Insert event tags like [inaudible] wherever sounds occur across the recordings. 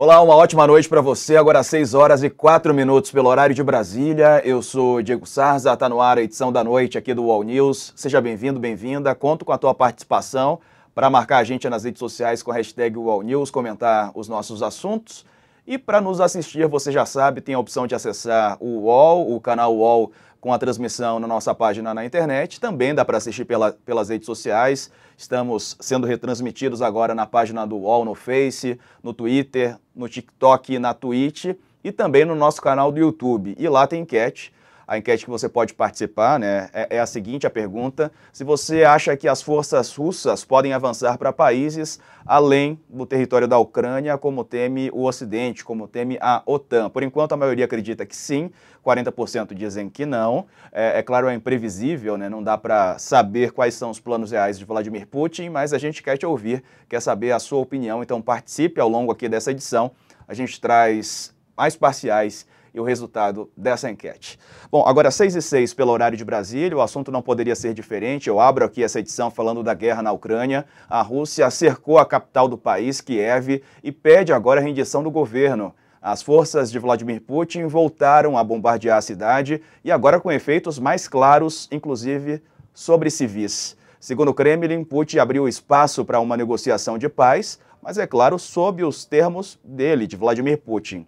Olá, uma ótima noite para você. Agora às 6 horas e 4 minutos pelo horário de Brasília. Eu sou Diego Sarza, está no ar a edição da noite aqui do Wall News. Seja bem-vindo, bem-vinda. Conto com a tua participação para marcar a gente nas redes sociais com a hashtag Wall News, comentar os nossos assuntos. E para nos assistir, você já sabe, tem a opção de acessar o Wall, o canal Wall com a transmissão na nossa página na internet. Também dá para assistir pela, pelas redes sociais. Estamos sendo retransmitidos agora na página do UOL, no Face, no Twitter, no TikTok na Twitch. E também no nosso canal do YouTube. E lá tem enquete a enquete que você pode participar né, é, é a seguinte, a pergunta, se você acha que as forças russas podem avançar para países além do território da Ucrânia, como teme o Ocidente, como teme a OTAN. Por enquanto, a maioria acredita que sim, 40% dizem que não. É, é, claro, é imprevisível, né? não dá para saber quais são os planos reais de Vladimir Putin, mas a gente quer te ouvir, quer saber a sua opinião, então participe ao longo aqui dessa edição. A gente traz mais parciais e o resultado dessa enquete. Bom, agora 6 e 6 pelo horário de Brasília, o assunto não poderia ser diferente. Eu abro aqui essa edição falando da guerra na Ucrânia. A Rússia cercou a capital do país, Kiev, e pede agora a rendição do governo. As forças de Vladimir Putin voltaram a bombardear a cidade e agora com efeitos mais claros, inclusive sobre civis. Segundo o Kremlin, Putin abriu espaço para uma negociação de paz, mas é claro, sob os termos dele, de Vladimir Putin.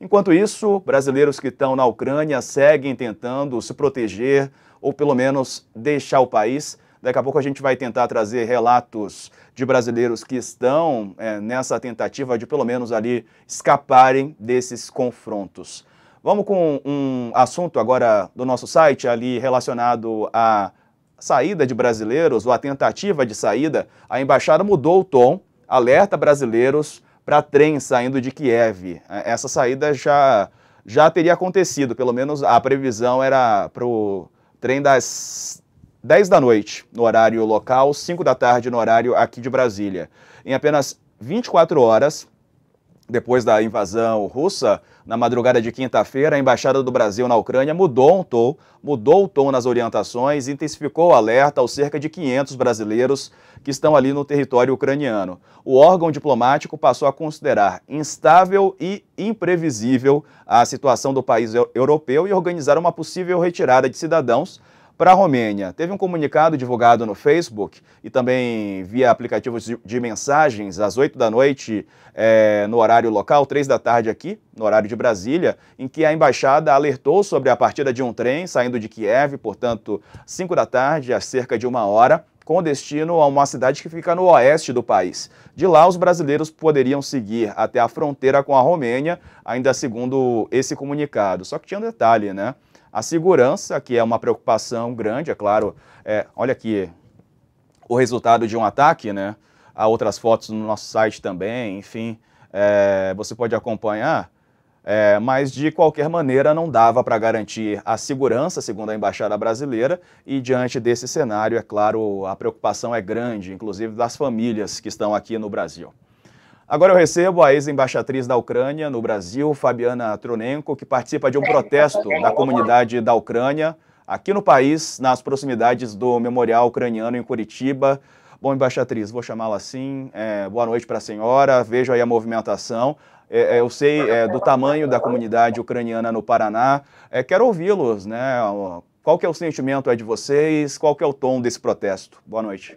Enquanto isso, brasileiros que estão na Ucrânia seguem tentando se proteger ou pelo menos deixar o país. Daqui a pouco a gente vai tentar trazer relatos de brasileiros que estão é, nessa tentativa de, pelo menos, ali escaparem desses confrontos. Vamos com um assunto agora do nosso site, ali relacionado à saída de brasileiros ou à tentativa de saída. A embaixada mudou o tom, alerta brasileiros para trem saindo de Kiev. Essa saída já, já teria acontecido, pelo menos a previsão era para o trem das 10 da noite no horário local, 5 da tarde no horário aqui de Brasília. Em apenas 24 horas, depois da invasão russa, na madrugada de quinta-feira, a Embaixada do Brasil na Ucrânia mudou, um tom, mudou o tom nas orientações e intensificou o alerta aos cerca de 500 brasileiros que estão ali no território ucraniano. O órgão diplomático passou a considerar instável e imprevisível a situação do país europeu e organizar uma possível retirada de cidadãos para a Romênia. Teve um comunicado divulgado no Facebook e também via aplicativos de mensagens às 8 da noite é, no horário local, 3 da tarde aqui, no horário de Brasília, em que a embaixada alertou sobre a partida de um trem saindo de Kiev, portanto, 5 da tarde, a cerca de uma hora, com destino a uma cidade que fica no oeste do país. De lá, os brasileiros poderiam seguir até a fronteira com a Romênia, ainda segundo esse comunicado. Só que tinha um detalhe, né? A segurança, que é uma preocupação grande, é claro, é, olha aqui o resultado de um ataque, né? Há outras fotos no nosso site também, enfim, é, você pode acompanhar. É, mas de qualquer maneira não dava para garantir a segurança, segundo a embaixada brasileira, e diante desse cenário, é claro, a preocupação é grande, inclusive das famílias que estão aqui no Brasil. Agora eu recebo a ex-embaixatriz da Ucrânia no Brasil, Fabiana Trunenko, que participa de um protesto da comunidade da Ucrânia aqui no país, nas proximidades do Memorial Ucraniano em Curitiba. Bom, embaixatriz, vou chamá-la assim. É, boa noite para a senhora. Vejo aí a movimentação. É, é eu sei é, do tamanho da comunidade ucraniana no Paraná. É, quero ouvi-los, né? Qual que é o sentimento aí de vocês? Qual que é o tom desse protesto? Boa noite.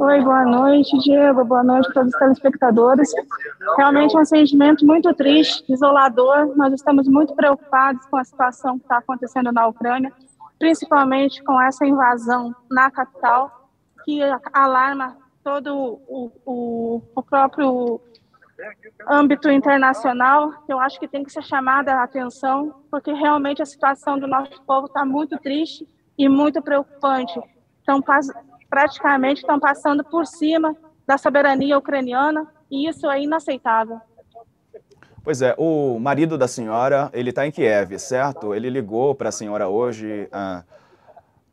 Oi, boa noite, Diego. Boa noite para todos os telespectadores. Realmente é um sentimento muito triste, isolador. Nós estamos muito preocupados com a situação que está acontecendo na Ucrânia, principalmente com essa invasão na capital, que alarma todo o, o, o próprio âmbito internacional, eu acho que tem que ser chamada a atenção, porque realmente a situação do nosso povo está muito triste e muito preocupante. Então, praticamente estão passando por cima da soberania ucraniana e isso é inaceitável. Pois é, o marido da senhora, ele está em Kiev, certo? Ele ligou para a senhora hoje. A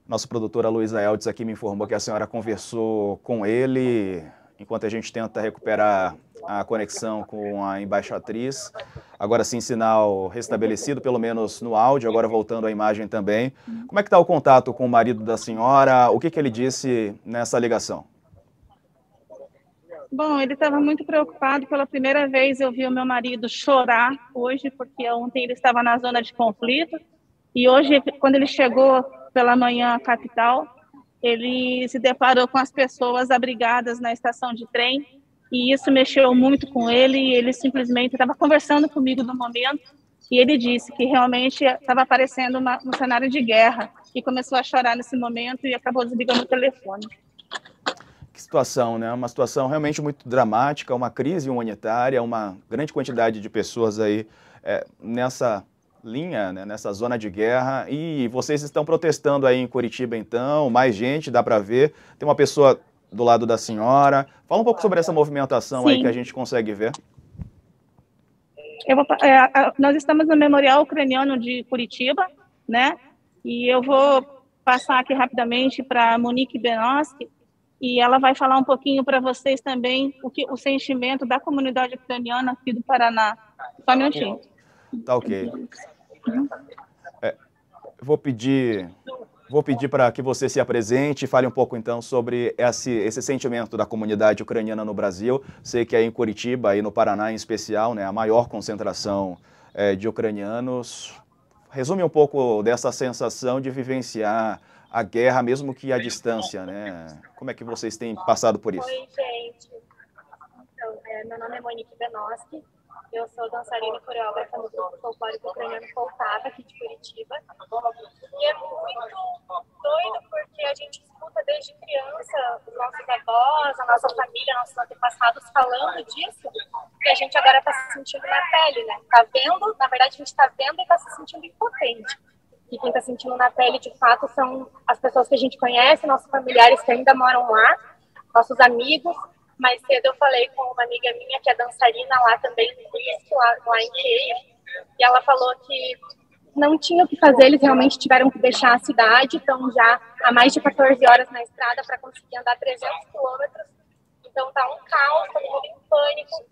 nossa produtora Luísa Eldes aqui me informou que a senhora conversou com ele enquanto a gente tenta recuperar a conexão com a embaixatriz. Agora sim, sinal restabelecido, pelo menos no áudio, agora voltando à imagem também. Como é que está o contato com o marido da senhora? O que, que ele disse nessa ligação? Bom, ele estava muito preocupado. Pela primeira vez eu vi o meu marido chorar hoje, porque ontem ele estava na zona de conflito. E hoje, quando ele chegou pela manhã à capital, ele se deparou com as pessoas abrigadas na estação de trem e isso mexeu muito com ele. Ele simplesmente estava conversando comigo no momento e ele disse que realmente estava aparecendo uma, um cenário de guerra e começou a chorar nesse momento e acabou desligando o telefone. Que situação, né? Uma situação realmente muito dramática, uma crise humanitária, uma grande quantidade de pessoas aí é, nessa linha, né, nessa zona de guerra. E vocês estão protestando aí em Curitiba, então, mais gente, dá para ver. Tem uma pessoa do lado da senhora. Fala um pouco sobre essa movimentação Sim. aí que a gente consegue ver. Vou, é, nós estamos no Memorial Ucraniano de Curitiba, né? E eu vou passar aqui rapidamente para Monique Benoski e ela vai falar um pouquinho para vocês também o que o sentimento da comunidade ucraniana aqui do Paraná. Só um minutinho. Tá ok. É, vou pedir, vou pedir para que você se apresente e fale um pouco então sobre esse, esse sentimento da comunidade ucraniana no Brasil. Sei que é em Curitiba e no Paraná em especial, né, a maior concentração é, de ucranianos. Resume um pouco dessa sensação de vivenciar a guerra, mesmo que à distância, né? Como é que vocês têm passado por isso? Oi, gente. Então, é, meu nome é Monique Benoski, eu sou dançarina e coreógrafa no grupo folclórico ucraniano Poltava, aqui de Curitiba. E é muito doido porque a gente escuta desde criança os nossos avós, a nossa família, nossos antepassados falando disso. E a gente agora está se sentindo na pele, né? Está vendo, na verdade a gente está vendo e está se sentindo impotente. E quem está sentindo na pele, de fato, são as pessoas que a gente conhece, nossos familiares que ainda moram lá, nossos amigos mais cedo eu falei com uma amiga minha que é dançarina lá também, lá, lá em Kiev, e ela falou que não tinha o que fazer, eles realmente tiveram que deixar a cidade, estão já há mais de 14 horas na estrada para conseguir andar 300 quilômetros. Então tá um caos, todo mundo em pânico.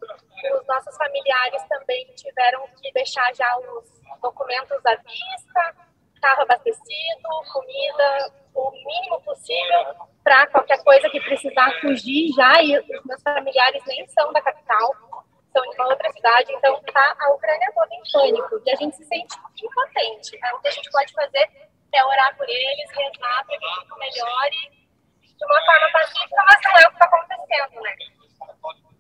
Os nossos familiares também tiveram que deixar já os documentos à vista, carro abastecido, comida, o mínimo possível para qualquer coisa que precisar fugir já. E os meus familiares nem são da capital, são de uma outra cidade. Então, tá a Ucrânia é toda em pânico. E a gente se sente impotente. Né? O que a gente pode fazer é orar por eles, rezar para que tudo melhore de uma forma pacífica, mas não é o que está acontecendo, né?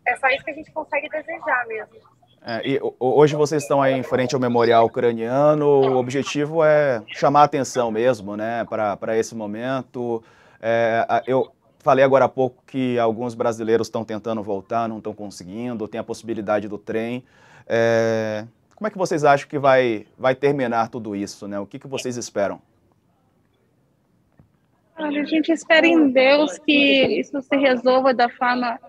É só isso que a gente consegue desejar mesmo. É, e, hoje vocês estão aí em frente ao memorial ucraniano. O objetivo é chamar a atenção mesmo, né, para esse momento. É, eu falei agora há pouco que alguns brasileiros estão tentando voltar, não estão conseguindo. Tem a possibilidade do trem. É, como é que vocês acham que vai, vai terminar tudo isso, né? O que, que vocês esperam? Olha, a gente espera em Deus que isso se resolva da forma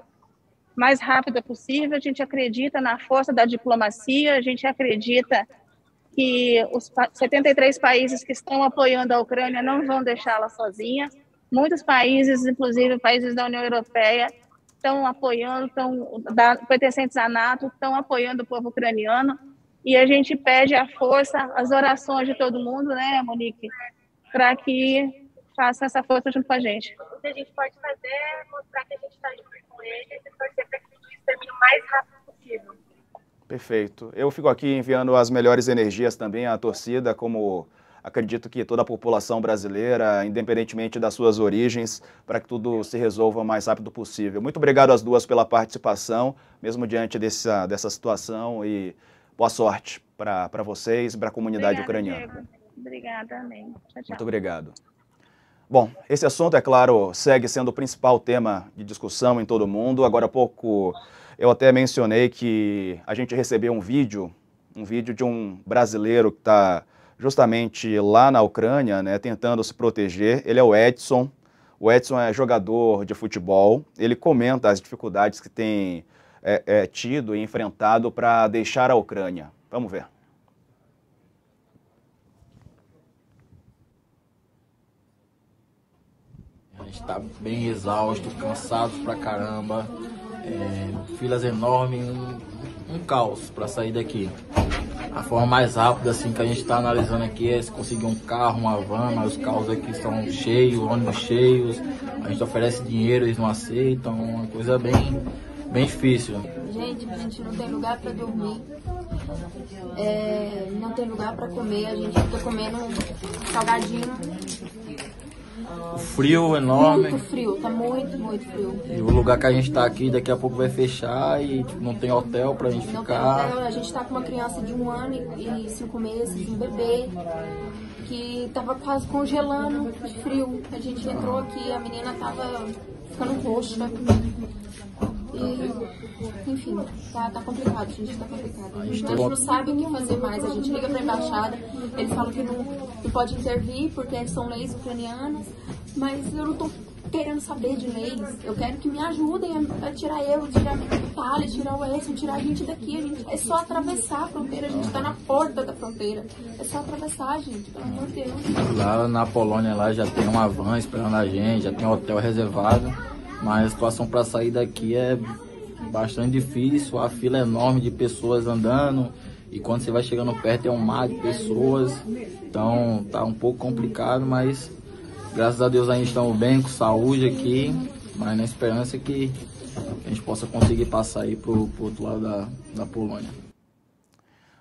mais rápida possível. A gente acredita na força da diplomacia, a gente acredita que os 73 países que estão apoiando a Ucrânia não vão deixá-la sozinha. Muitos países, inclusive países da União Europeia, estão apoiando, estão da, pertencentes à NATO, estão apoiando o povo ucraniano. E a gente pede a força, as orações de todo mundo, né, Monique, para que faça essa força junto com a gente. O que a gente pode fazer é mostrar que a gente está junto com ele, mais rápido possível. Perfeito. Eu fico aqui enviando as melhores energias também à torcida, como acredito que toda a população brasileira, independentemente das suas origens, para que tudo se resolva o mais rápido possível. Muito obrigado às duas pela participação, mesmo diante dessa, dessa situação, e boa sorte para vocês e para a comunidade Obrigada, ucraniana. Diego. Obrigada, amém. Tchau, tchau. Muito obrigado. Bom, esse assunto, é claro, segue sendo o principal tema de discussão em todo o mundo. Agora há pouco eu até mencionei que a gente recebeu um vídeo, um vídeo de um brasileiro que está justamente lá na Ucrânia, né, tentando se proteger. Ele é o Edson. O Edson é jogador de futebol. Ele comenta as dificuldades que tem é, é, tido e enfrentado para deixar a Ucrânia. Vamos ver. A gente está bem exausto, cansado pra caramba é, filas enormes, um, um caos para sair daqui. A forma mais rápida assim que a gente está analisando aqui é se conseguir um carro, uma van, mas os carros aqui estão cheios, ônibus cheios, a gente oferece dinheiro, eles não aceitam, é uma coisa bem, bem difícil. Gente, a gente não tem lugar para dormir, é, não tem lugar para comer, a gente fica comendo salgadinho o frio é enorme. Muito frio, tá muito, muito frio. E o lugar que a gente tá aqui daqui a pouco vai fechar e tipo, não tem hotel pra gente não ficar. Tem hotel, a gente tá com uma criança de um ano e cinco meses, um bebê, que tava quase congelando de frio. A gente entrou aqui, a menina tava ficando roxa. Tá. enfim, tá, tá complicado, a gente tá complicado. A gente não sabe o que fazer mais. A gente liga pra embaixada, eles falam que não, não pode intervir porque são leis ucranianas, mas eu não tô querendo saber de leis. Eu quero que me ajudem a tirar eu, tirar Itália, tirar o Oeste, tirar a gente daqui. A gente, é só atravessar a fronteira, a gente está na porta da fronteira. É só atravessar, gente, pelo amor de Deus. Lá na Polônia lá já tem um avanço esperando a gente, já tem um hotel reservado. Mas a situação para sair daqui é bastante difícil, a fila é enorme de pessoas andando. E quando você vai chegando perto é um mar de pessoas. Então tá um pouco complicado, mas graças a Deus a gente estamos bem, com saúde aqui. Mas na esperança que a gente possa conseguir passar aí pro, pro outro lado da, da Polônia.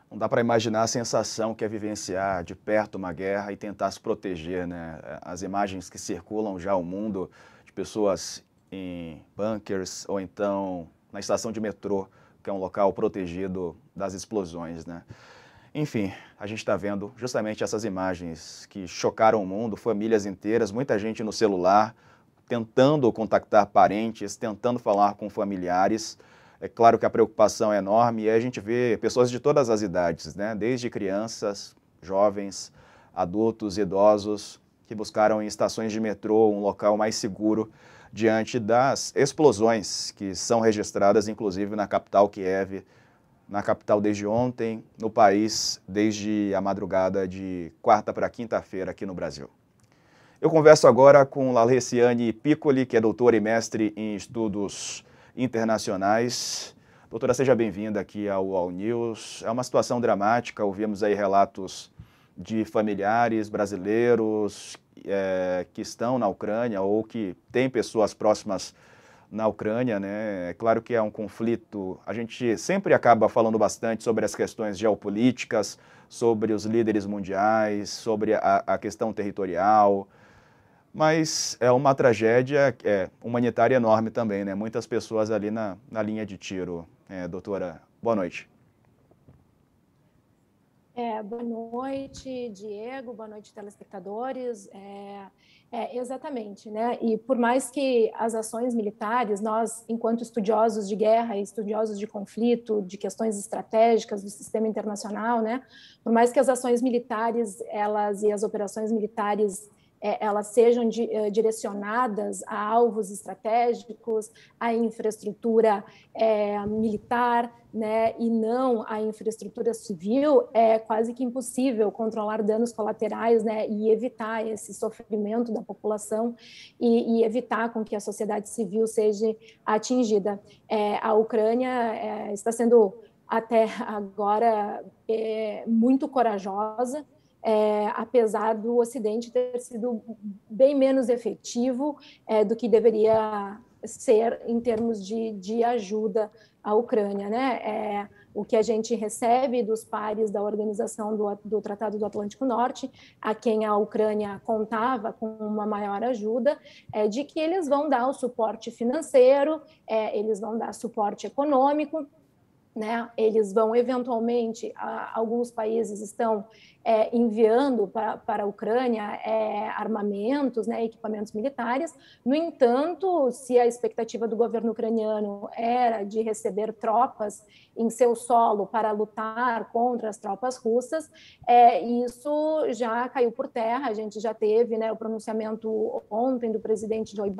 Não dá para imaginar a sensação que é vivenciar de perto uma guerra e tentar se proteger, né? As imagens que circulam já o mundo de pessoas em bunkers ou então na estação de metrô, que é um local protegido das explosões, né? Enfim, a gente está vendo justamente essas imagens que chocaram o mundo, famílias inteiras, muita gente no celular, tentando contactar parentes, tentando falar com familiares. É claro que a preocupação é enorme e a gente vê pessoas de todas as idades, né? desde crianças, jovens, adultos, idosos, que buscaram em estações de metrô um local mais seguro diante das explosões que são registradas, inclusive na capital Kiev, na capital desde ontem, no país desde a madrugada de quarta para quinta-feira aqui no Brasil. Eu converso agora com Laleciane Piccoli, que é doutora e mestre em estudos internacionais. Doutora, seja bem-vinda aqui ao All News. É uma situação dramática, ouvimos aí relatos de familiares brasileiros é, que estão na Ucrânia ou que têm pessoas próximas na Ucrânia, né? É claro que é um conflito. A gente sempre acaba falando bastante sobre as questões geopolíticas, sobre os líderes mundiais, sobre a, a questão territorial, mas é uma tragédia é, humanitária enorme também, né? Muitas pessoas ali na, na linha de tiro. É, doutora, boa noite. É, boa noite, Diego, boa noite, telespectadores. É, é, exatamente, né? E por mais que as ações militares, nós, enquanto estudiosos de guerra e estudiosos de conflito, de questões estratégicas do sistema internacional, né? Por mais que as ações militares, elas e as operações militares é, elas sejam di, uh, direcionadas a alvos estratégicos, a infraestrutura é, militar, né, e não a infraestrutura civil, é quase que impossível controlar danos colaterais, né, e evitar esse sofrimento da população e, e evitar com que a sociedade civil seja atingida. É, a Ucrânia é, está sendo até agora é, muito corajosa é, apesar do Ocidente ter sido bem menos efetivo é, do que deveria ser em termos de, de ajuda à Ucrânia, né? É, o que a gente recebe dos pares da organização do, do, Tratado do Atlântico Norte, a quem a Ucrânia contava com uma maior ajuda, é de que eles vão dar o suporte financeiro, é, eles vão dar suporte econômico, né? Eles vão eventualmente, a, alguns países estão é, enviando para, para a Ucrânia é, armamentos, né, equipamentos militares. No entanto, se a expectativa do governo ucraniano era de receber tropas em seu solo para lutar contra as tropas russas, é, isso já caiu por terra. A gente já teve né, o pronunciamento ontem do presidente Joe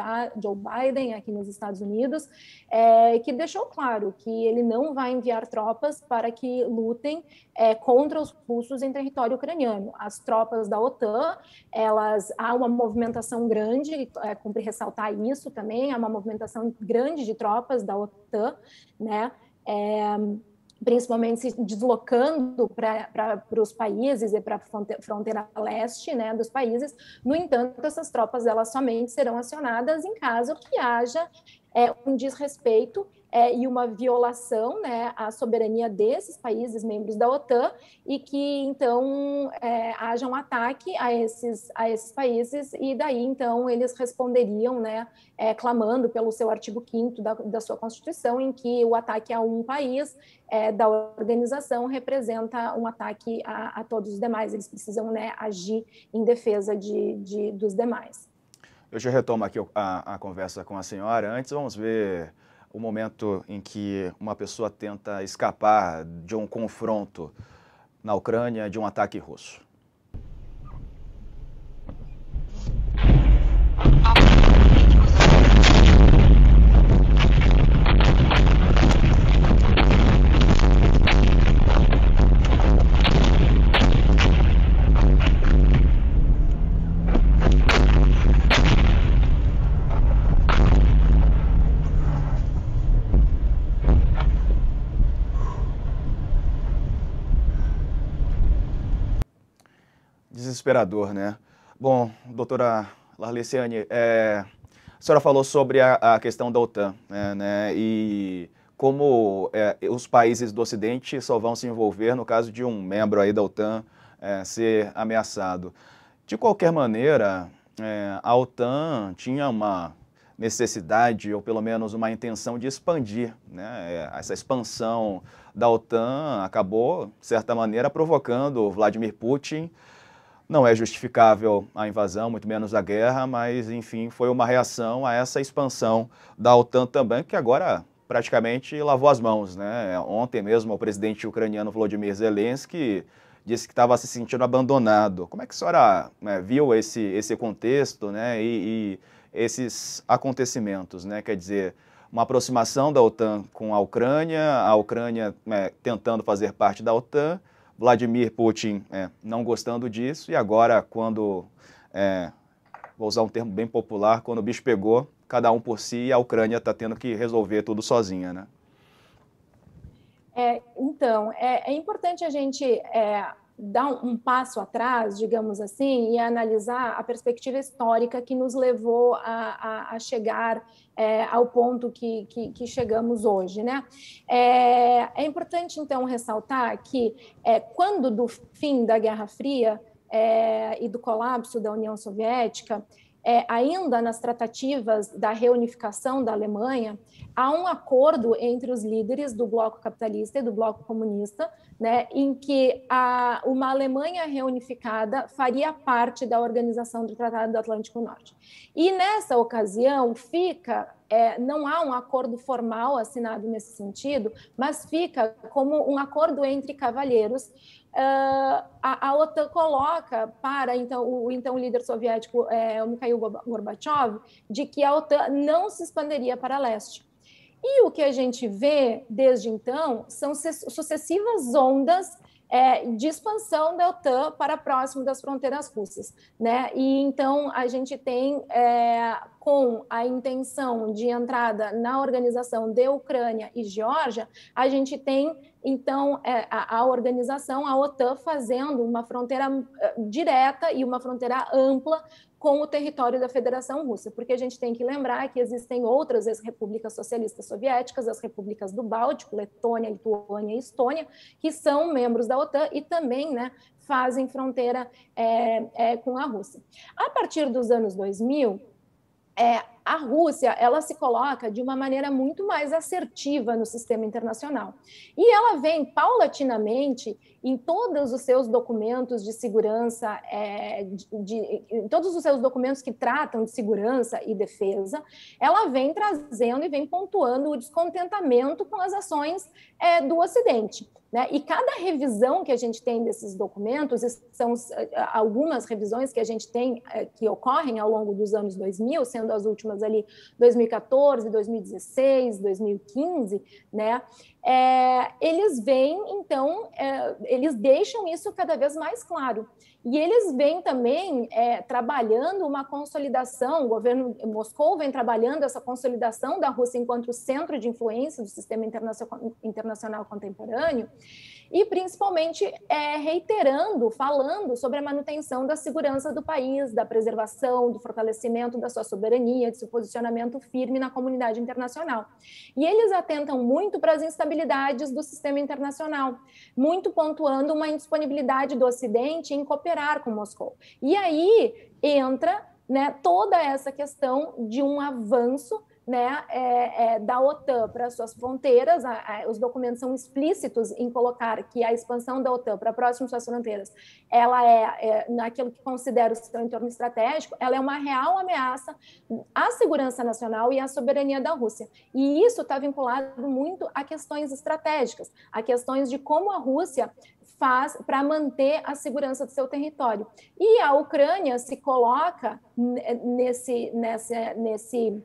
Biden aqui nos Estados Unidos, é, que deixou claro que ele não vai enviar tropas para que lutem é, contra os russos em território território ucraniano. As tropas da OTAN, elas há uma movimentação grande, é, cumpre ressaltar isso também, há uma movimentação grande de tropas da OTAN, né? É, principalmente se deslocando para os países e para a fronteira leste né, dos países. No entanto, essas tropas elas somente serão acionadas em caso que haja é, um desrespeito é, e uma violação né, à soberania desses países membros da OTAN e que então é, haja um ataque a esses, a esses países e daí então eles responderiam né, é, clamando pelo seu artigo 5 da, da sua Constituição em que o ataque a um país é, da organização representa um ataque a, a, todos os demais, eles precisam né, agir em defesa de, de dos demais. Eu já retomo aqui a, a conversa com a senhora, antes vamos ver o momento em que uma pessoa tenta escapar de um confronto na Ucrânia, de um ataque russo. desesperador, né? Bom, doutora Larliciane, é, a senhora falou sobre a, a questão da OTAN, né, né e como é, os países do Ocidente só vão se envolver no caso de um membro aí da OTAN é, ser ameaçado. De qualquer maneira, é, a OTAN tinha uma necessidade, ou pelo menos uma intenção de expandir. Né? É, essa expansão da OTAN acabou, de certa maneira, provocando Vladimir Putin não é justificável a invasão, muito menos a guerra, mas, enfim, foi uma reação a essa expansão da OTAN também, que agora praticamente lavou as mãos. Né? Ontem mesmo, o presidente ucraniano Volodymyr Zelensky disse que estava se sentindo abandonado. Como é que a senhora né, viu esse, esse contexto né, e, e, esses acontecimentos? Né? Quer dizer, uma aproximação da OTAN com a Ucrânia, a Ucrânia né, tentando fazer parte da OTAN Vladimir Putin é, não gostando disso, e agora, quando, é, vou usar um termo bem popular, quando o bicho pegou, cada um por si, e a Ucrânia está tendo que resolver tudo sozinha, né? É, então, é, é, importante a gente é, dar um passo atrás, digamos assim, e analisar a perspectiva histórica que nos levou a, a, a chegar é, ao ponto que, que, que, chegamos hoje. Né? É, é importante, então, ressaltar que, é, quando do fim da Guerra Fria é, e do colapso da União Soviética, é, ainda nas tratativas da reunificação da Alemanha, há um acordo entre os líderes do bloco capitalista e do bloco comunista, né, em que a, uma Alemanha reunificada faria parte da organização do Tratado do Atlântico Norte. E nessa ocasião fica, é, não há um acordo formal assinado nesse sentido, mas fica como um acordo entre cavalheiros Uh, a, a, OTAN coloca para então o então líder soviético é, Mikhail Gorbachev de que a OTAN não se expandiria para leste. E o que a gente vê desde então são sucessivas ondas é, de expansão da OTAN para próximo das fronteiras russas. Né? E então a gente tem, é, com a intenção de entrada na organização de Ucrânia e Geórgia, a gente tem então é, a, a, organização, a OTAN, fazendo uma fronteira eh, direta e uma fronteira ampla com o território da Federação Russa, porque a gente tem que lembrar que existem outras repúblicas socialistas soviéticas, as repúblicas do Báltico, Letônia, Lituânia e Estônia, que são membros da OTAN e também né, fazem fronteira é, é, com a Rússia. A partir dos anos 2000, é, a Rússia ela se coloca de uma maneira muito mais assertiva no sistema internacional e ela vem paulatinamente em todos os seus documentos de segurança, é, de, de, em todos os seus documentos que tratam de segurança e defesa, ela vem trazendo e vem pontuando o descontentamento com as ações é, do Ocidente. Né? E cada revisão que a gente tem desses documentos, são algumas revisões que a gente tem, é, que ocorrem ao longo dos anos 2000, sendo as últimas ali 2014, 2016, 2015, né? é, eles vêm, então, é, eles deixam isso cada vez mais claro. E eles vêm também é, trabalhando uma consolidação, o governo Moscou vem trabalhando essa consolidação da Rússia enquanto centro de influência do sistema internacional, internacional contemporâneo, e principalmente é, reiterando, falando sobre a manutenção da segurança do país, da preservação, do fortalecimento da sua soberania, de seu posicionamento firme na comunidade internacional. E eles atentam muito para as instabilidades do sistema internacional, muito pontuando uma indisponibilidade do Ocidente em cooperar com Moscou. E aí entra né, toda essa questão de um avanço né, é, é, da OTAN para suas fronteiras, a, a, os documentos são explícitos em colocar que a expansão da OTAN para próximo de suas fronteiras, ela é, é naquilo que considera o seu entorno estratégico, ela é uma real ameaça à segurança nacional e à soberania da Rússia. E isso está vinculado muito a questões estratégicas, a questões de como a Rússia faz para manter a segurança do seu território. E a Ucrânia se coloca nesse, nesse, nesse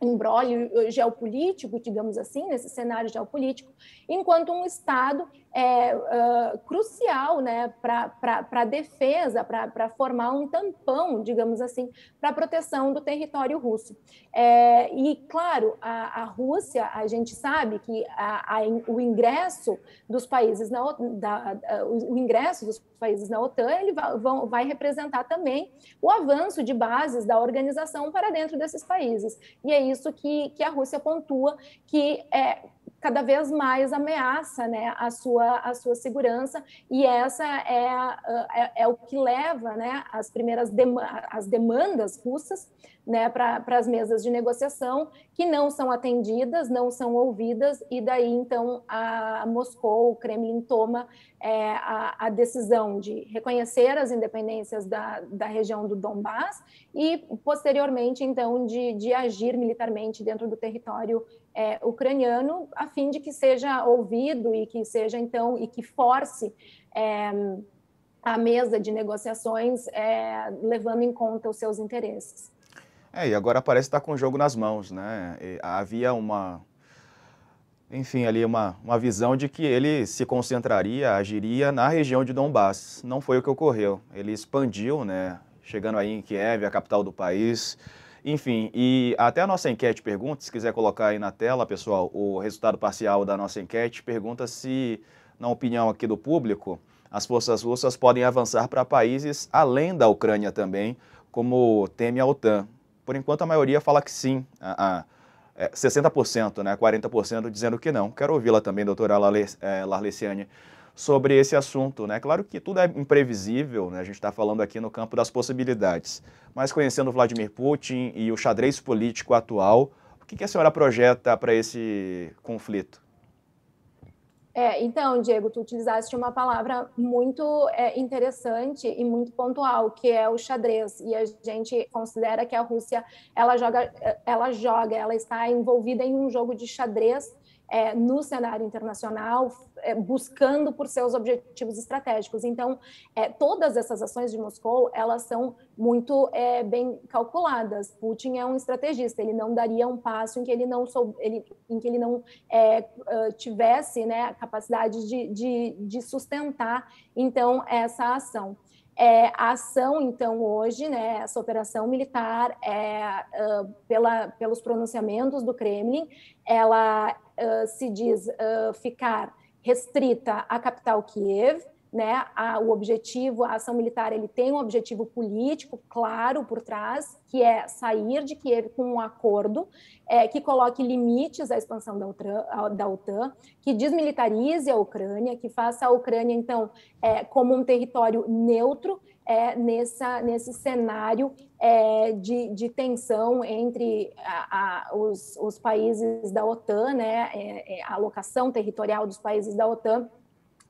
embrólio eh, geopolítico, digamos assim, nesse cenário geopolítico, enquanto um Estado é, uh, crucial né, para a defesa, para formar um tampão, digamos assim, para a proteção do território russo. É, e, claro, a, a, Rússia, a gente sabe que a, a, o ingresso dos países na da, o ingresso dos países na OTAN ele vai, vão, vai representar também o avanço de bases da organização para dentro desses países. E é isso que, que a Rússia pontua, que é, cada vez mais ameaça né, a, sua, a sua segurança, e essa é, ah, é, é o que leva né, as primeiras dem as demandas russas né, para as mesas de negociação, que não são atendidas, não são ouvidas, e daí então a Moscou, o Kremlin toma é, a, a, decisão de reconhecer as independências da, da região do Donbass e posteriormente então de, de agir militarmente dentro do território é, ucraniano, a fim de que seja ouvido e que seja então e que force é, a mesa de negociações, é, levando em conta os seus interesses. É, e agora parece estar com o jogo nas mãos, né? E havia uma, enfim, ali uma, uma visão de que ele se concentraria, agiria na região de Donbass. Não foi o que ocorreu. Ele expandiu, né? Chegando aí em Kiev, a capital do país, enfim, e até a nossa enquete pergunta, se quiser colocar aí na tela, pessoal, o resultado parcial da nossa enquete pergunta se, na opinião aqui do público, as forças russas podem avançar para países além da Ucrânia também, como teme a OTAN. Por enquanto, a maioria fala que sim, a, a, 60%, é, né, 40% dizendo que não. Quero ouvi-la também, doutora é, Larleciane sobre esse assunto. Né? Claro que tudo é imprevisível, né? a gente está falando aqui no campo das possibilidades, mas conhecendo Vladimir Putin e o xadrez político atual, o que, que a senhora projeta para esse conflito? É, então, Diego, tu utilizaste uma palavra muito é, interessante e muito pontual, que é o xadrez. E a gente considera que a Rússia ela joga, ela joga, ela está envolvida em um jogo de xadrez é, no cenário internacional, é, buscando por seus objetivos estratégicos. Então, é, todas essas ações de Moscou, elas são muito é, bem calculadas. Putin é um estrategista, ele não daria um passo em que ele não, sou, ele, em que ele não é, é, tivesse né, a capacidade de, de, de sustentar, então, essa ação. É, a ação, então, hoje, né, essa operação militar, é, uh, pela, pelos pronunciamentos do Kremlin, ela uh, se diz uh, ficar restrita à capital Kiev, né, a, o objetivo, a ação militar, ele tem um objetivo político claro por trás, que é sair de Kiev com um acordo é, que coloque limites à expansão da OTAN, da OTAN, que desmilitarize a Ucrânia, que faça a Ucrânia, então, é, como um território neutro é, nessa, nesse cenário é, de, de, tensão entre a, a, os, os, países da OTAN, né, é, é, a alocação territorial dos países da OTAN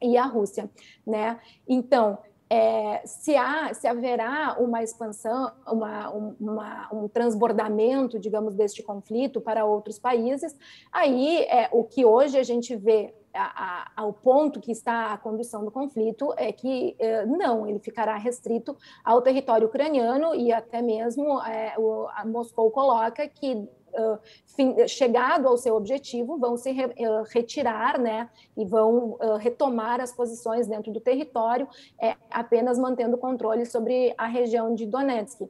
e a Rússia, né? Então, é, se, há, se haverá uma expansão, uma, uma, um transbordamento, digamos, deste conflito para outros países, aí é, o que hoje a gente vê a, a, ao ponto que está a condução do conflito é que é, não, ele ficará restrito ao território ucraniano e até mesmo eh, o, Moscou coloca que chegado ao seu objetivo, vão se re, retirar, né, e vão retomar as posições dentro do território, é, apenas mantendo o controle sobre a região de Donetsk.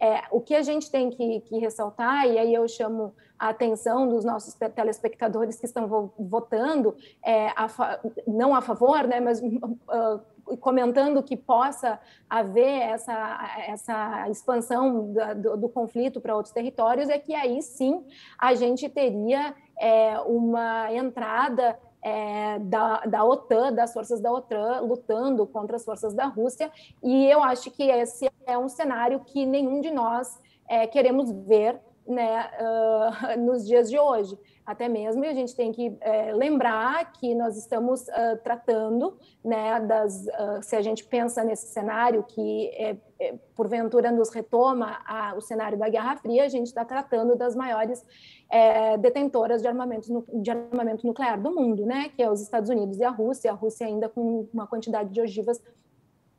É, o que a gente tem que, que ressaltar, e aí eu chamo a atenção dos nossos telespectadores que estão votando, é, a, não a favor, né, mas uh, comentando que possa haver essa, essa expansão do, do conflito para outros territórios, é que aí sim a gente teria é, uma entrada é, da, da OTAN, das forças da OTAN lutando contra as forças da Rússia, e eu acho que esse é um cenário que nenhum de nós é, queremos ver né, uh, [laughs] nos dias de hoje até mesmo, e a gente tem que é, lembrar que nós estamos uh, tratando, né, das, uh, se a gente pensa nesse cenário que, é, é, porventura, nos retoma a, o cenário da Guerra Fria, a gente está tratando das maiores é, detentoras de armamento, de armamento nuclear do mundo, né, que é os Estados Unidos e a Rússia, a Rússia ainda com uma quantidade de ogivas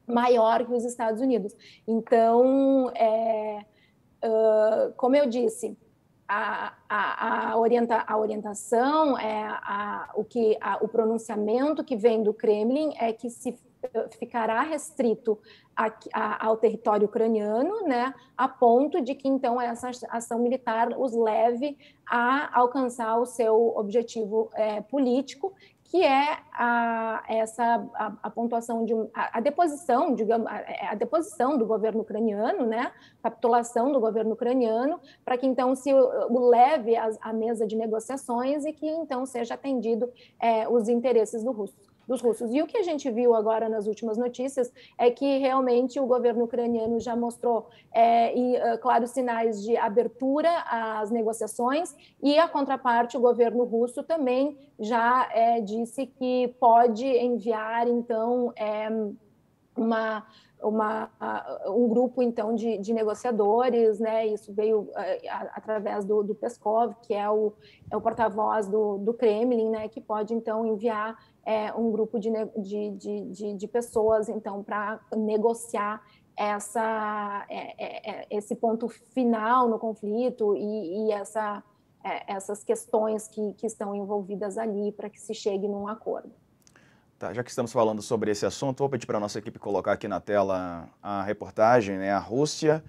maior que os Estados Unidos. Então, uh, como eu disse, a, a, orienta, a orientação, é a, o, que, a, o pronunciamento que vem do Kremlin é que se eh, ficará restrito a, a, ao território ucraniano, né, a ponto de que então essa ação militar os leve a alcançar o seu objetivo é, político, que é a, essa a, a pontuação de a, a, deposição, digamos, a, a, deposição do governo ucraniano, né, capitulação do governo ucraniano, para que então se o, o leve à mesa de negociações e que então seja atendido é, os interesses do russo dos russos. E o que a gente viu agora nas últimas notícias é que realmente o governo ucraniano já mostrou é, e, é, claros sinais de abertura às negociações e a contraparte, o governo russo também já é, disse que pode enviar então é, uma uma, um grupo então de, de, negociadores, né? Isso veio ah, através do, do Peskov, que é o, é o porta-voz do, do, Kremlin, né? Que pode então enviar é, um grupo de, de, de, de, de pessoas, então, para negociar essa, é, é, é, esse ponto final no conflito e, e essa, é, essas questões que, que estão envolvidas ali para que se chegue num acordo. Tá, já que estamos falando sobre esse assunto, vou pedir para a nossa equipe colocar aqui na tela a reportagem, né? A Rússia,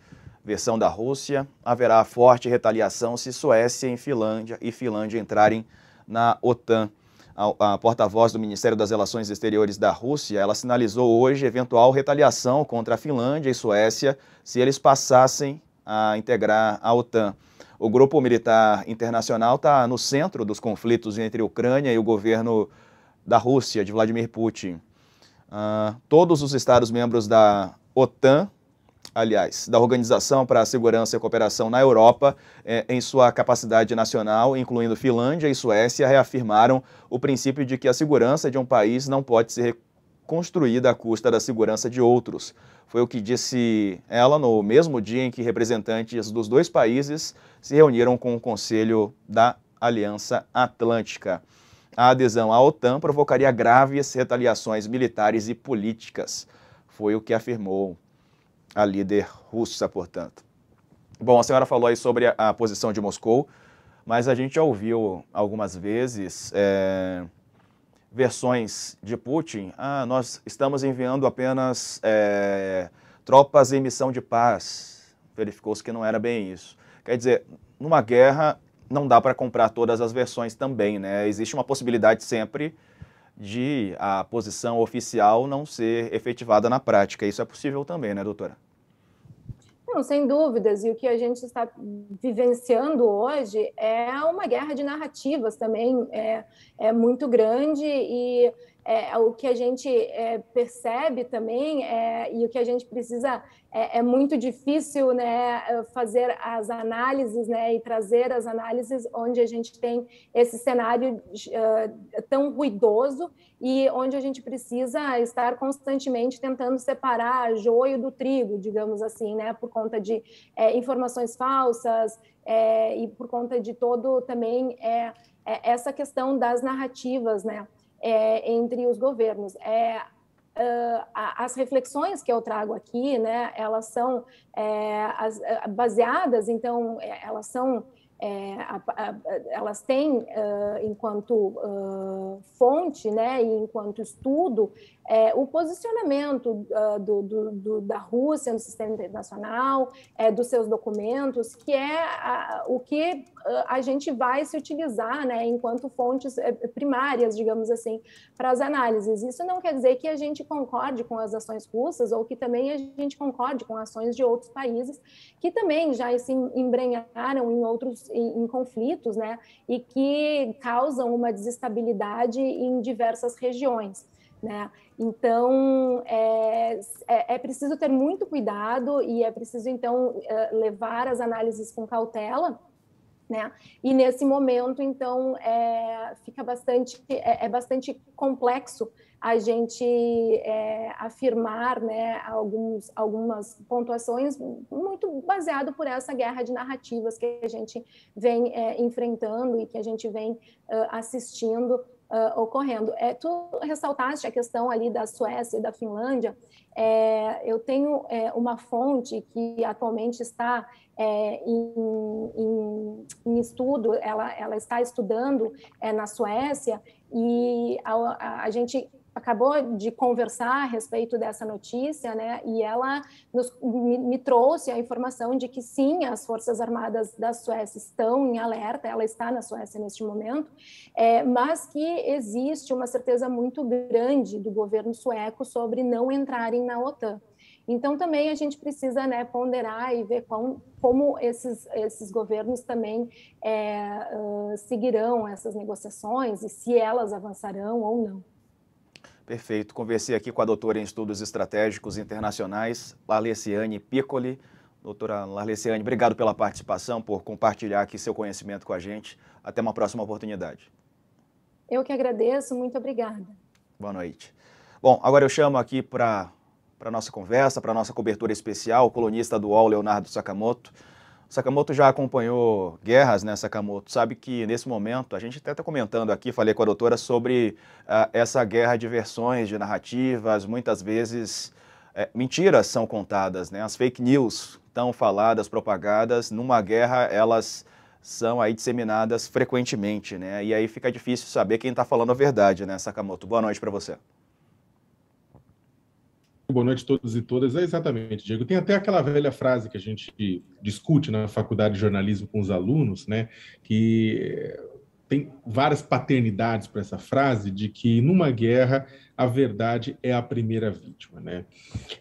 versão da Rússia, haverá forte retaliação se Suécia e Finlândia, e Finlândia entrarem na OTAN a, a porta-voz do Ministério das Relações Exteriores da Rússia, ela sinalizou hoje eventual retaliação contra a Finlândia e Suécia se eles passassem a integrar a OTAN. O grupo militar internacional está no centro dos conflitos entre a Ucrânia e o governo da Rússia, de Vladimir Putin. Uh, todos os Estados-membros da OTAN aliás, da Organização para a Segurança e Cooperação na Europa, é, em sua capacidade nacional, incluindo Finlândia e Suécia, reafirmaram o princípio de que a segurança de um país não pode ser construída à custa da segurança de outros. Foi o que disse ela no mesmo dia em que representantes dos dois países se reuniram com o Conselho da Aliança Atlântica. A adesão à OTAN provocaria graves retaliações militares e políticas. Foi o que afirmou a líder russa, portanto. Bom, a senhora falou aí sobre a, a posição de Moscou, mas a gente já ouviu algumas vezes é, versões de Putin. Ah, nós estamos enviando apenas é, tropas em missão de paz. Verificou-se que não era bem isso. Quer dizer, numa guerra não dá para comprar todas as versões também, né? Existe uma possibilidade sempre de a posição oficial não ser efetivada na prática. Isso é possível também, né, doutora? Não, sem dúvidas. E o que a gente está vivenciando hoje é uma guerra de narrativas também, é, é muito grande e é, o que a gente é, percebe também é, e o que a gente precisa é, é, muito difícil né, fazer as análises né, e trazer as análises onde a gente tem esse cenário uh, tão ruidoso e onde a gente precisa estar constantemente tentando separar joio do trigo, digamos assim, né, por conta de é, informações falsas é, e por conta de todo também essa questão das narrativas, né? é, entre os governos. É, Uh, as reflexões que eu trago aqui, né, elas são é, as, ah, baseadas, então, é, elas são, é, a, a, elas têm, uh, enquanto uh, fonte, né, e enquanto estudo, é, o posicionamento do, do, do, da Rússia no sistema internacional, é, dos seus documentos, que é a, o que a gente vai se utilizar, né, enquanto fontes eh, primárias, digamos assim, para as análises. Isso não quer dizer que a gente concorde com as ações russas ou que também a gente concorde com ações de outros países que também já se embrenharam em outros em, em conflitos, né, e que causam uma desestabilidade em diversas regiões. Né? Então, é, é, é, preciso ter muito cuidado e é preciso, então, eh, levar as análises com cautela, né? E nesse momento, então, é, fica bastante, é, é bastante complexo a gente é, afirmar né, alguns, algumas pontuações muito baseado por essa guerra de narrativas que a gente vem é, enfrentando e que a gente vem uh, assistindo uh, ocorrendo. É, tu ressaltaste a questão ali da Suécia e da Finlândia. É, eu tenho é, uma fonte que atualmente está é, em, em, em, estudo, ela, ela está estudando é, na Suécia e a, a, a gente acabou de conversar a respeito dessa notícia, né? E ela nos, me, me, trouxe a informação de que sim, as Forças Armadas da Suécia estão em alerta, ela está na Suécia neste momento, é, mas que existe uma certeza muito grande do governo sueco sobre não entrarem na OTAN. Então, também a gente precisa né, ponderar e ver quão, como esses, esses governos também é, uh, seguirão essas negociações e se elas avançarão ou não. Perfeito. Conversei aqui com a doutora em Estudos Estratégicos Internacionais, Larleciane Piccoli. Doutora Larleciane, obrigado pela participação, por compartilhar aqui seu conhecimento com a gente. Até uma próxima oportunidade. Eu que agradeço, muito obrigada. Boa noite. Bom, agora eu chamo aqui para a nossa conversa, para a nossa cobertura especial, o colunista do UOL, Leonardo Sakamoto. Sakamoto já acompanhou guerras, né, Sakamoto? Sabe que nesse momento, a gente até está comentando aqui, falei com a doutora, sobre uh, essa guerra de versões, de narrativas, muitas vezes é, mentiras são contadas, né? As fake news tão faladas, propagadas, numa guerra elas são aí disseminadas frequentemente, né? E aí fica difícil saber quem está falando a verdade, né, Sakamoto? Boa noite para você. Boa noite a todos e todas. É exatamente, Diego. Tem até aquela velha frase que a gente discute na faculdade de jornalismo com os alunos, né? Que eh, tem várias paternidades para essa frase de que numa guerra a verdade é a primeira vítima, né?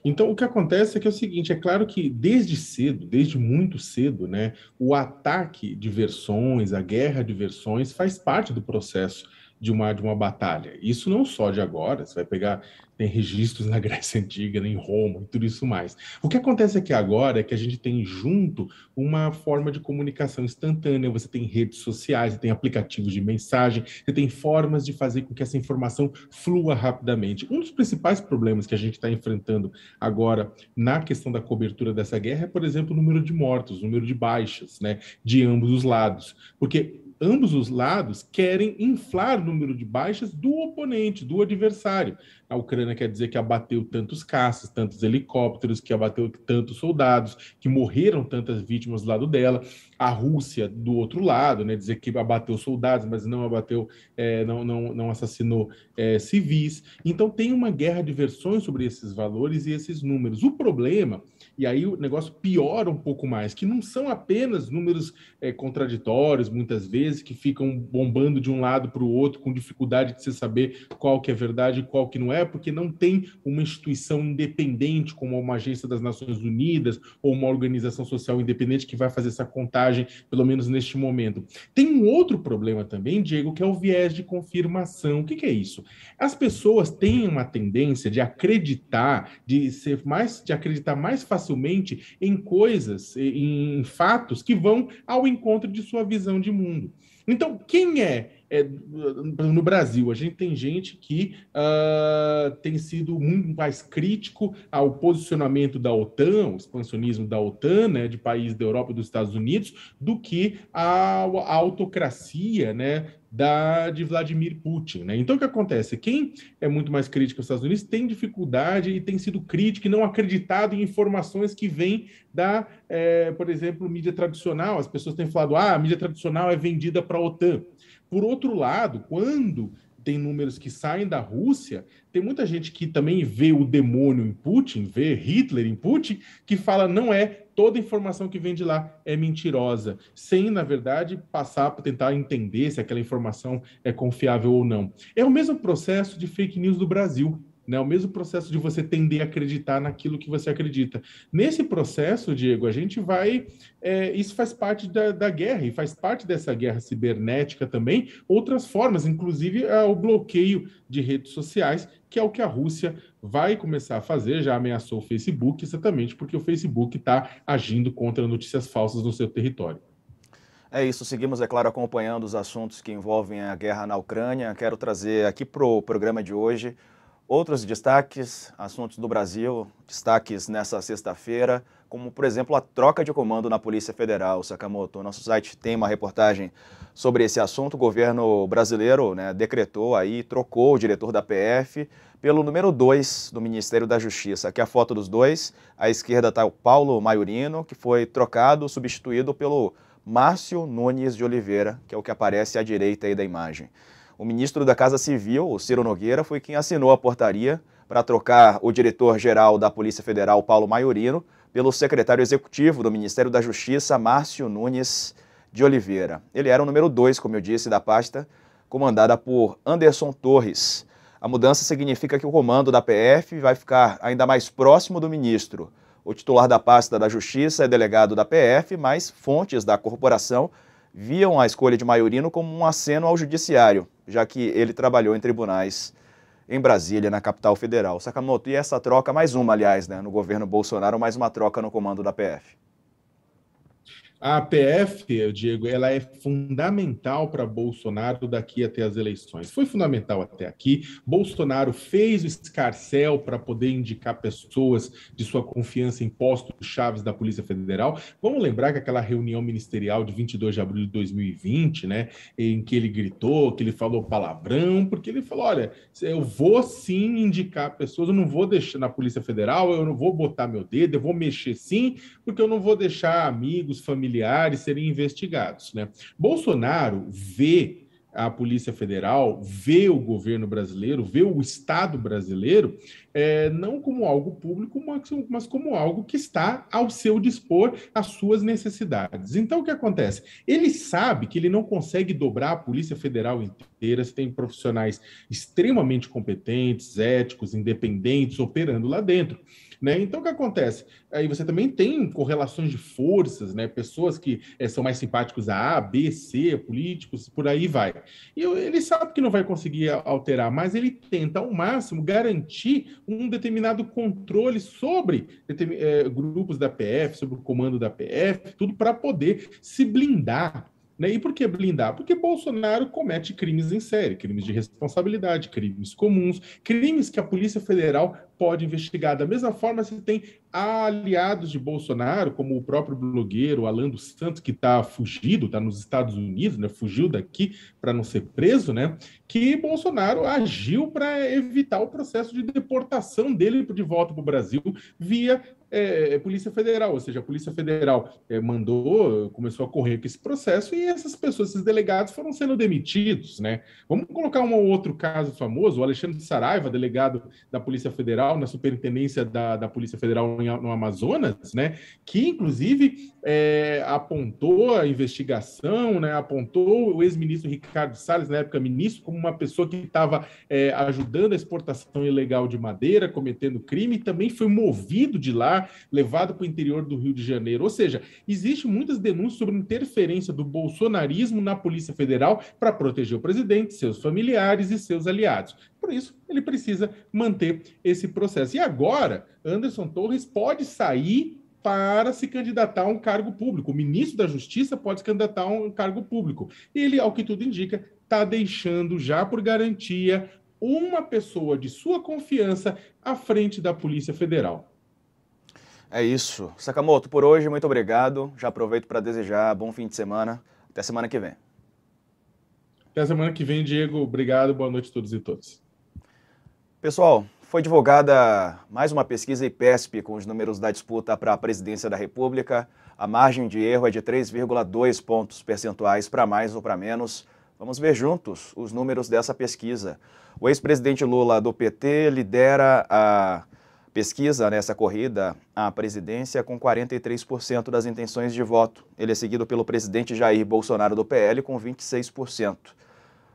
Então o que acontece é que é o seguinte, é claro que desde cedo, desde muito cedo, né, o ataque de versões, a guerra de versões faz parte do processo de uma, de uma batalha. Isso não só de agora, você vai pegar, tem registros na [laughs] Grécia Antiga, né, em Roma e tudo isso mais. O que acontece aqui agora é que a gente tem junto uma forma de comunicação instantânea, você tem redes sociais, você tem aplicativos de mensagem, você tem formas de fazer com que essa informação flua rapidamente. Um dos principais problemas que a gente está enfrentando agora na questão da cobertura dessa guerra é, por exemplo, o número de mortos, o número de baixas, né, de ambos os lados. Porque ambos os lados querem inflar o número de baixas do oponente, do adversário. A Ucrânia quer dizer que abateu tantos caças, tantos helicópteros, que abateu tantos soldados, que morreram tantas vítimas do lado dela. A Rússia, do outro lado, né, dizer que abateu soldados, mas não abateu, é, não, não, não assassinou é, civis. Então tem uma guerra de versões sobre esses valores e esses números. O problema e aí o negócio piora um pouco mais, que não são apenas números é, contraditórios, muitas vezes, que ficam bombando de um lado para o outro, com dificuldade de se saber qual que é verdade e qual que não é, porque não tem uma instituição independente, como uma agência das Nações Unidas ou uma organização social independente que vai fazer essa contagem, pelo menos neste momento. Tem um outro problema também, Diego, que é o viés de confirmação. O que, que é isso? As pessoas têm uma tendência de acreditar, de ser mais, de acreditar mais facilmente facilmente em coisas, em fatos que vão ao encontro de sua visão de mundo. Então, quem é, é no Brasil? A gente tem gente que uh, tem sido muito mais crítico ao posicionamento da OTAN, o expansionismo da OTAN, né, de países da Europa e dos Estados Unidos, do que a, a autocracia, né, da de Vladimir Putin. Né? Então, o que acontece? Quem é muito mais crítico aos Estados Unidos tem dificuldade e tem sido crítico e não acreditado em informações que vêm da, é, por exemplo, mídia tradicional. As pessoas têm falado, ah, a mídia tradicional é vendida para a OTAN. Por outro lado, quando tem números que saem da Rússia, tem muita gente que também vê o demônio em Putin, vê Hitler em Putin, que fala não é, toda informação que vem de lá é mentirosa, sem, na verdade, passar para tentar entender se aquela informação é confiável ou não. É o mesmo processo de fake news do Brasil né? O mesmo processo de você tender a acreditar naquilo que você acredita. Nesse processo, Diego, a gente vai. É, isso faz parte da, da, guerra e faz parte dessa guerra cibernética também. Outras formas, inclusive é, o bloqueio de redes sociais, que é o que a Rússia vai começar a fazer, já ameaçou o Facebook, exatamente porque o Facebook está agindo contra notícias falsas no seu território. É isso, seguimos, é claro, acompanhando os assuntos que envolvem a guerra na Ucrânia. Quero trazer aqui para o programa de hoje Outros destaques, assuntos do Brasil, destaques nessa sexta-feira, como por exemplo a troca de comando na Polícia Federal, Sakamoto. Nosso site tem uma reportagem sobre esse assunto. O governo brasileiro né, decretou aí, trocou o diretor da PF pelo número 2 do Ministério da Justiça. Aqui a foto dos dois. À esquerda está o Paulo Maiorino, que foi trocado, substituído pelo Márcio Nunes de Oliveira, que é o que aparece à direita aí da imagem o ministro da Casa Civil, o Ciro Nogueira, foi quem assinou a portaria para trocar o diretor-geral da Polícia Federal, Paulo Maiorino, pelo secretário executivo do Ministério da Justiça, Márcio Nunes de Oliveira. Ele era o número dois, como eu disse, da pasta, comandada por Anderson Torres. A mudança significa que o comando da PF vai ficar ainda mais próximo do ministro. O titular da pasta da Justiça é delegado da PF, mas fontes da corporação viam a escolha de Maiorino como um aceno ao judiciário, já que ele trabalhou em tribunais em Brasília, na capital federal. Sakamoto, e essa troca, mais uma, aliás, né, no governo Bolsonaro, mais uma troca no comando da PF. A APF, Diego, ela é fundamental para Bolsonaro daqui até as eleições. Foi fundamental até aqui. Bolsonaro fez o escarcel para poder indicar pessoas de sua confiança em postos chaves da Polícia Federal. Vamos lembrar que aquela reunião ministerial de 22 de abril de 2020, né, em que ele gritou, que ele falou palavrão, porque ele falou: olha, eu vou sim indicar pessoas, eu não vou deixar na Polícia Federal, eu não vou botar meu dedo, eu vou mexer sim, porque eu não vou deixar amigos, familiares familiares serem investigados. Né? Bolsonaro vê a Polícia Federal, vê o governo brasileiro, vê o Estado brasileiro é, não como algo público, mas como algo que está ao seu dispor, às suas necessidades. Então, o que acontece? Ele sabe que ele não consegue dobrar a Polícia Federal inteira, se tem profissionais extremamente competentes, éticos, independentes, operando lá dentro. Né? Então, o que acontece? Aí você também tem correlações de forças, né? pessoas que é, são mais simpáticos a A, B, C, políticos, por aí vai. E ele sabe que não vai conseguir alterar, mas ele tenta ao máximo garantir um determinado controle sobre é, grupos da PF, sobre o comando da PF, tudo para poder se blindar né? E por que blindar? Porque Bolsonaro comete crimes em série, crimes de responsabilidade, crimes comuns, crimes que a Polícia Federal pode investigar. Da mesma forma, Se tem aliados de Bolsonaro, como o próprio blogueiro Alan dos Santos, que está fugido, está nos Estados Unidos, né? fugiu daqui para não ser preso, né? que Bolsonaro agiu para evitar o processo de deportação dele de volta para o Brasil via é, é Polícia Federal, ou seja, a Polícia Federal é, mandou, começou a correr com esse processo e essas pessoas, esses delegados, foram sendo demitidos, né? Vamos colocar um outro caso famoso, o Alexandre Saraiva, delegado da Polícia Federal, na superintendência da, da Polícia Federal no, no Amazonas, né? Que, inclusive, é, apontou a investigação, né? Apontou o ex-ministro Ricardo Salles, na época ministro, como uma pessoa que estava é, ajudando a exportação ilegal de madeira, cometendo crime, e também foi movido de lá levado para o interior do Rio de Janeiro. Ou seja, existem muitas denúncias sobre interferência do bolsonarismo na Polícia Federal para proteger o presidente, seus familiares e seus aliados. Por isso, ele precisa manter esse processo. E agora, Anderson Torres pode sair para se candidatar a um cargo público. O ministro da Justiça pode se candidatar a um cargo público. Ele, ao que tudo indica, está deixando já por garantia uma pessoa de sua confiança à frente da Polícia Federal. É isso. Sakamoto, por hoje, muito obrigado. Já aproveito para desejar bom fim de semana. Até semana que vem. Até semana que vem, Diego. Obrigado. Boa noite a todos e todas. Pessoal, foi divulgada mais uma pesquisa IPESP com os números da disputa para a presidência da República. A margem de erro é de 3,2 pontos percentuais para mais ou para menos. Vamos ver juntos os números dessa pesquisa. O ex-presidente Lula do PT lidera a pesquisa nessa corrida à presidência com 43% das intenções de voto. Ele é seguido pelo presidente Jair Bolsonaro do PL com 26%.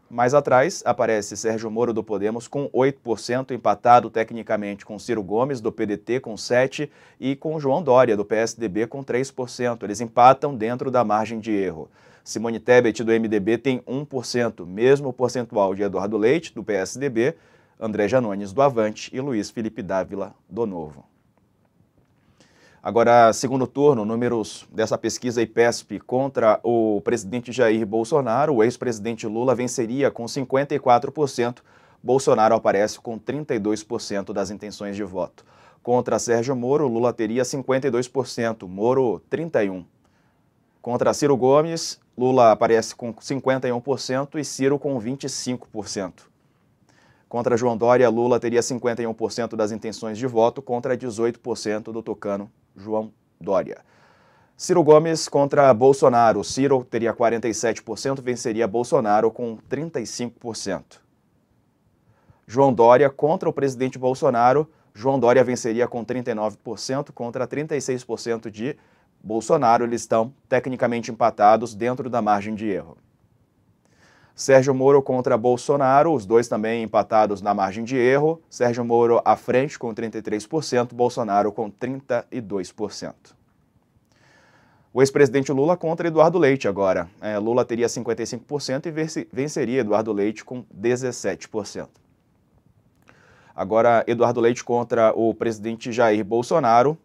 Mais atrás aparece Sérgio Moro do Podemos com 8%, empatado tecnicamente com Ciro Gomes do PDT com 7% e com João Dória do PSDB com 3%. Eles empatam dentro da margem de erro. Simone Tebet do MDB tem 1%, mesmo percentual de Eduardo Leite do PSDB André Janones, do Avante, e Luiz Felipe Dávila, do Novo. Agora, segundo turno, números dessa pesquisa IPESP contra o presidente Jair Bolsonaro, o ex-presidente Lula venceria com 54%, Bolsonaro aparece com 32% das intenções de voto. Contra Sérgio Moro, Lula teria 52%, Moro 31%. Contra Ciro Gomes, Lula aparece com 51% e Ciro com 25%. Contra João Dória, Lula teria 51% das intenções de voto contra 18% do tocano João Dória. Ciro Gomes contra Bolsonaro. Ciro teria 47%, venceria Bolsonaro com 35%. João Dória contra o presidente Bolsonaro. João Dória venceria com 39% contra 36% de Bolsonaro. Eles estão tecnicamente empatados dentro da margem de erro. Sérgio Moro contra Bolsonaro, os dois também empatados na margem de erro. Sérgio Moro à frente com 33%, Bolsonaro com 32%. O ex-presidente Lula contra Eduardo Leite agora. É, Lula teria 55% e venceria Eduardo Leite com 17%. Agora, Eduardo Leite contra o presidente Jair Bolsonaro.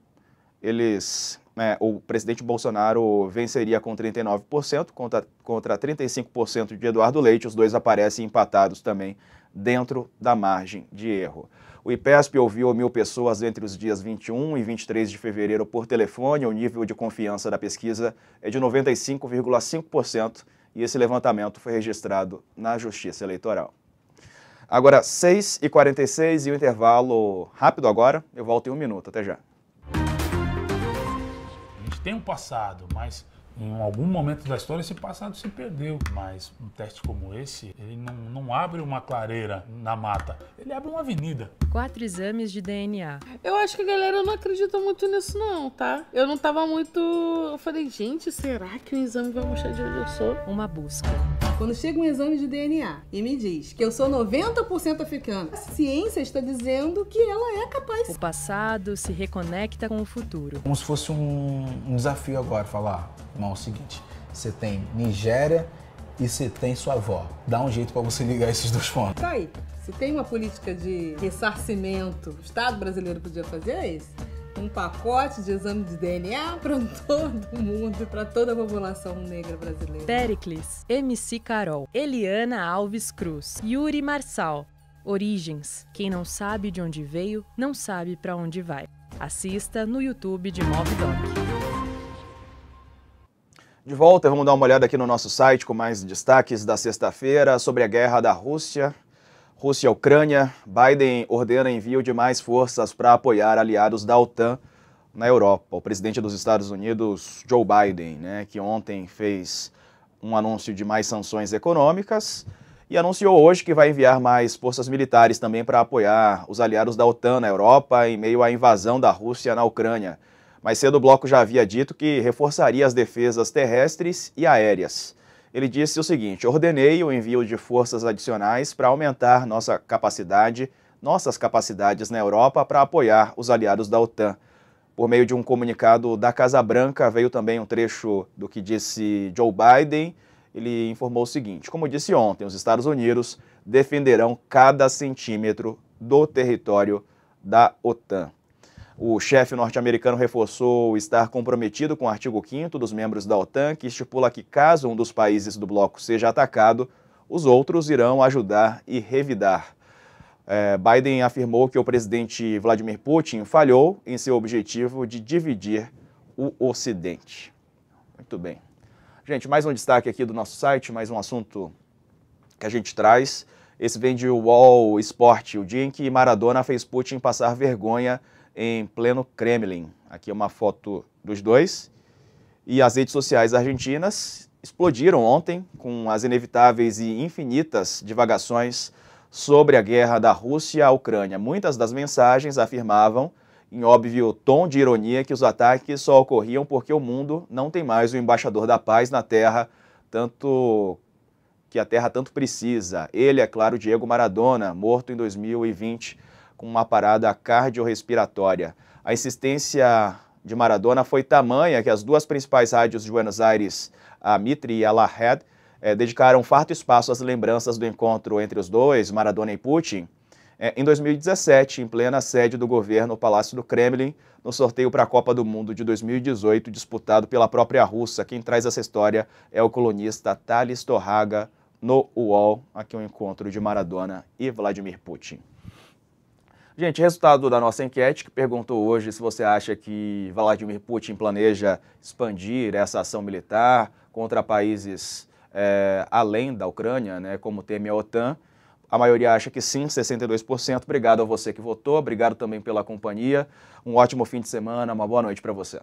Eles é, o presidente Bolsonaro venceria com 39% contra, contra 35% de Eduardo Leite. Os dois aparecem empatados também dentro da margem de erro. O IPESP ouviu mil pessoas entre os dias 21 e 23 de fevereiro por telefone. O nível de confiança da pesquisa é de 95,5% e esse levantamento foi registrado na Justiça Eleitoral. Agora, 6h46 e o intervalo rápido agora. Eu volto em um minuto. Até já tem um passado, mas em algum momento da história esse passado se perdeu. Mas um teste como esse, ele não, não abre uma clareira na mata, ele abre uma avenida. Quatro exames de DNA. Eu acho que a galera não acredita muito nisso, não, tá? Eu não tava muito. Eu falei, gente, será que o exame vai mostrar de onde eu sou? Uma busca. Quando chega um exame de DNA e me diz que eu sou 90% africana, a ciência está dizendo que ela é capaz. O passado se reconecta com o futuro. Como se fosse um, um desafio agora, falar, irmão, é o seguinte, você tem Nigéria e você tem sua avó. Dá um jeito para você ligar esses dois pontos. Tá aí. Se tem uma política de ressarcimento, o Estado brasileiro podia fazer é isso um pacote de exame de DNA [laughs] para todo mundo, para toda a população negra brasileira. Pericles, MC Carol, Eliana Alves Cruz, Yuri Marçal. Origens: quem não sabe de onde veio, não sabe para onde vai. Assista no YouTube de Mob Doc. De volta, vamos dar uma olhada aqui no nosso site com mais destaques da sexta-feira sobre a guerra da Rússia Rússia e Ucrânia, Biden ordena envio de mais forças para apoiar aliados da OTAN na Europa. O presidente dos Estados Unidos, Joe Biden, né, que ontem fez um anúncio de mais sanções econômicas e anunciou hoje que vai enviar mais forças militares também para apoiar os aliados da OTAN na Europa em meio à invasão da Rússia na Ucrânia. Mais cedo o bloco já havia dito que reforçaria as defesas terrestres e aéreas ele disse o seguinte: ordenei o envio de forças adicionais para aumentar nossa capacidade, nossas capacidades na Europa para apoiar os aliados da OTAN. Por meio de um comunicado da Casa Branca, veio também um trecho do que disse Joe Biden. Ele informou o seguinte: como disse ontem, os Estados Unidos defenderão cada centímetro do território da OTAN. O chefe norte-americano reforçou estar comprometido com o artigo 5 dos membros da OTAN, que estipula que, caso um dos países do bloco seja atacado, os outros irão ajudar e revidar. É, Biden afirmou que o presidente Vladimir Putin falhou em seu objetivo de dividir o Ocidente. Muito bem. Gente, mais um destaque aqui do nosso site, mais um assunto que a gente traz. Esse vem de Wall Sport, o dia em que Maradona fez Putin passar vergonha em pleno Kremlin. Aqui é uma foto dos dois. E as redes sociais argentinas explodiram ontem com as inevitáveis e infinitas divagações sobre a guerra da Rússia à Ucrânia. Muitas das mensagens afirmavam, em óbvio tom de ironia, que os ataques só ocorriam porque o mundo não tem mais o embaixador da paz na Terra, tanto que a Terra tanto precisa. Ele, é claro, Diego Maradona, morto em 2020 com uma parada cardiorrespiratória. A insistência de Maradona foi tamanha que as duas principais rádios de Buenos Aires, a Mitre e a La Red, é, eh, dedicaram farto espaço às lembranças do encontro entre os dois, Maradona e Putin, é, em 2017, em plena sede do governo, o Palácio do Kremlin, no sorteio para a Copa do Mundo de 2018, disputado pela própria Rússia. Quem traz essa história é o colunista Thales Torraga, no UOL, aqui um encontro de Maradona e Vladimir Putin. Gente, resultado da nossa enquete, que perguntou hoje se você acha que Vladimir Putin planeja expandir essa ação militar contra países é, além da Ucrânia, né, como teme a OTAN. A maioria acha que sim, 62%. Obrigado a você que votou, obrigado também pela companhia. Um ótimo fim de semana, uma boa noite para você.